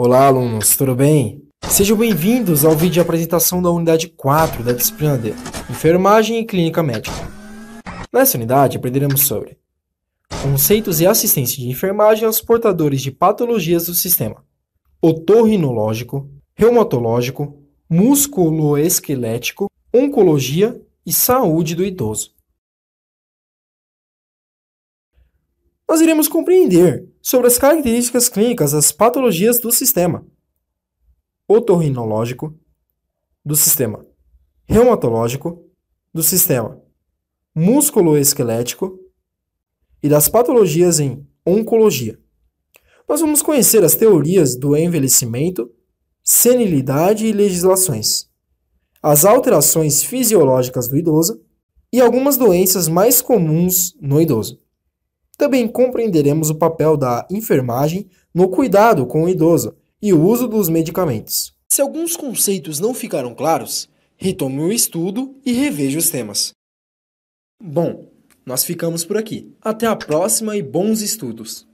Olá, alunos, tudo bem? Sejam bem-vindos ao vídeo de apresentação da unidade 4 da disciplina de Enfermagem e Clínica Médica. Nessa unidade, aprenderemos sobre conceitos e assistência de enfermagem aos portadores de patologias do sistema otorrinológico, reumatológico, musculoesquelético, oncologia e saúde do idoso. nós iremos compreender sobre as características clínicas das patologias do sistema otorrinológico, do sistema reumatológico, do sistema musculoesquelético e das patologias em oncologia. Nós vamos conhecer as teorias do envelhecimento, senilidade e legislações, as alterações fisiológicas do idoso e algumas doenças mais comuns no idoso. Também compreenderemos o papel da enfermagem no cuidado com o idoso e o uso dos medicamentos. Se alguns conceitos não ficaram claros, retome o estudo e reveja os temas. Bom, nós ficamos por aqui. Até a próxima e bons estudos!